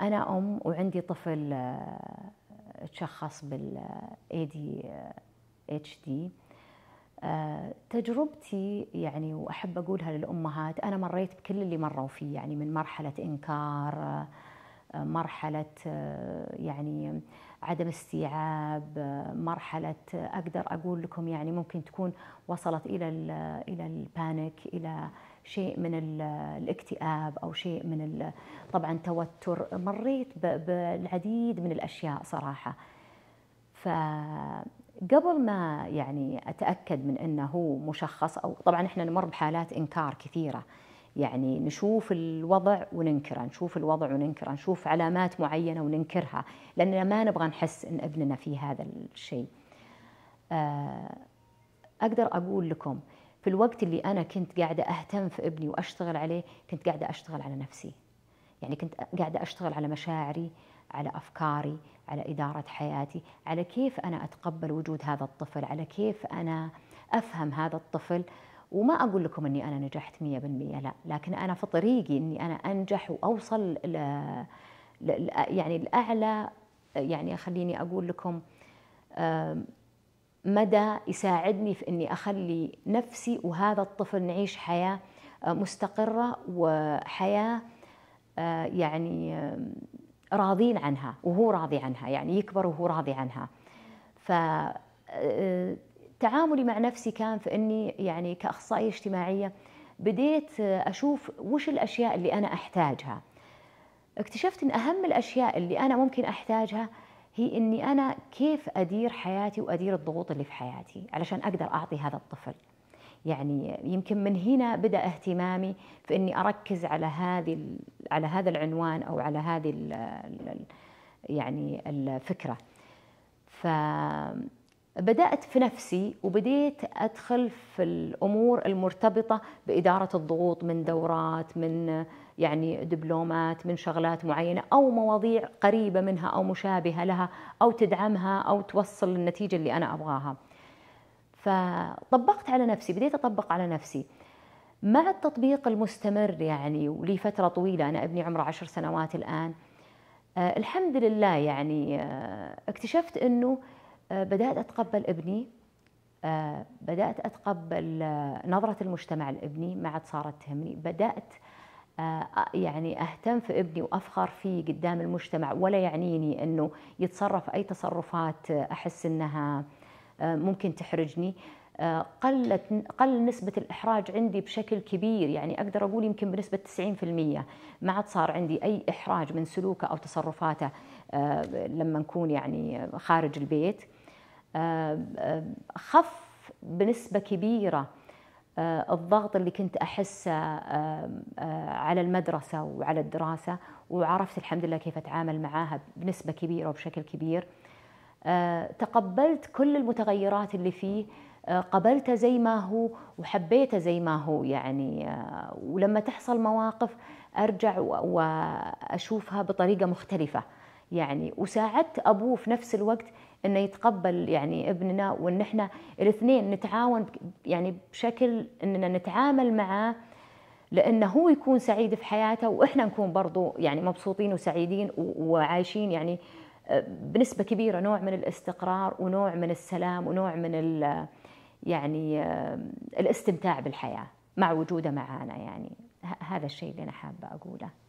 أنا أم وعندي طفل آه، تشخص بال ADHD آه، آه، تجربتي يعني وأحب أقولها للأمهات أنا مريت بكل اللي مروا فيه يعني من مرحلة إنكار مرحلة يعني عدم استيعاب مرحلة أقدر أقول لكم يعني ممكن تكون وصلت إلى إلى البانيك إلى شيء من الاكتئاب أو شيء من طبعا توتر مريت بالعديد من الأشياء صراحة فقبل ما يعني أتأكد من أنه مشخص أو طبعا إحنا نمر بحالات إنكار كثيرة يعني نشوف الوضع وننكره نشوف الوضع وننكره نشوف علامات معينة وننكرها لأننا ما نبغى نحس أن ابننا في هذا الشيء آه، أقدر أقول لكم في الوقت اللي أنا كنت قاعدة أهتم في ابني وأشتغل عليه كنت قاعدة أشتغل على نفسي يعني كنت قاعدة أشتغل على مشاعري على أفكاري على إدارة حياتي على كيف أنا أتقبل وجود هذا الطفل على كيف أنا أفهم هذا الطفل وما أقول لكم أني أنا نجحت 100% لا لكن أنا في طريقي أني أنا أنجح وأوصل ل... ل... يعني الأعلى يعني خليني أقول لكم مدى يساعدني في أني أخلي نفسي وهذا الطفل نعيش حياة آه، مستقرة وحياة آه، يعني راضين عنها وهو راضي عنها يعني يكبر وهو راضي عنها ف آه، تعاملي مع نفسي كان في اني يعني كاخصائيه اجتماعيه بديت اشوف وش الاشياء اللي انا احتاجها اكتشفت ان اهم الاشياء اللي انا ممكن احتاجها هي اني انا كيف ادير حياتي وادير الضغوط اللي في حياتي علشان اقدر اعطي هذا الطفل يعني يمكن من هنا بدا اهتمامي في اني اركز على هذه على هذا العنوان او على هذه يعني الفكره ف بدأت في نفسي وبديت أدخل في الأمور المرتبطة بإدارة الضغوط من دورات من يعني دبلومات من شغلات معينة أو مواضيع قريبة منها أو مشابهة لها أو تدعمها أو توصل النتيجة اللي أنا أبغاها فطبقت على نفسي بديت أطبق على نفسي مع التطبيق المستمر يعني ولي فترة طويلة أنا ابني عمره عشر سنوات الآن آه، الحمد لله يعني آه، اكتشفت أنه آه، بدأت أتقبل ابني آه، بدأت أتقبل آه، نظرة المجتمع لابني ما عاد صارت تهمني بدأت يعني اهتم في ابني وافخر فيه قدام المجتمع ولا يعنيني انه يتصرف اي تصرفات احس انها ممكن تحرجني قلت قل نسبة الإحراج عندي بشكل كبير يعني أقدر أقول يمكن بنسبة 90% ما عاد صار عندي أي إحراج من سلوكه أو تصرفاته لما نكون يعني خارج البيت خف بنسبة كبيرة آه، الضغط اللي كنت أحسه آه، آه، على المدرسة وعلى الدراسة وعرفت الحمد لله كيف أتعامل معاها بنسبة كبيرة وبشكل كبير تقبلت كل المتغيرات اللي فيه قبلته زي ما هو وحبيته زي ما هو يعني ولما تحصل مواقف ارجع واشوفها بطريقه مختلفه يعني وساعدت ابوه في نفس الوقت انه يتقبل يعني ابننا وان احنا الاثنين نتعاون يعني بشكل اننا نتعامل معاه لانه هو يكون سعيد في حياته واحنا نكون برضو يعني مبسوطين وسعيدين وعايشين يعني آه، بنسبه كبيره نوع من الاستقرار ونوع من السلام ونوع من ال يعني الاستمتاع بالحياه مع وجوده معانا يعني هذا الشيء اللي انا حابه اقوله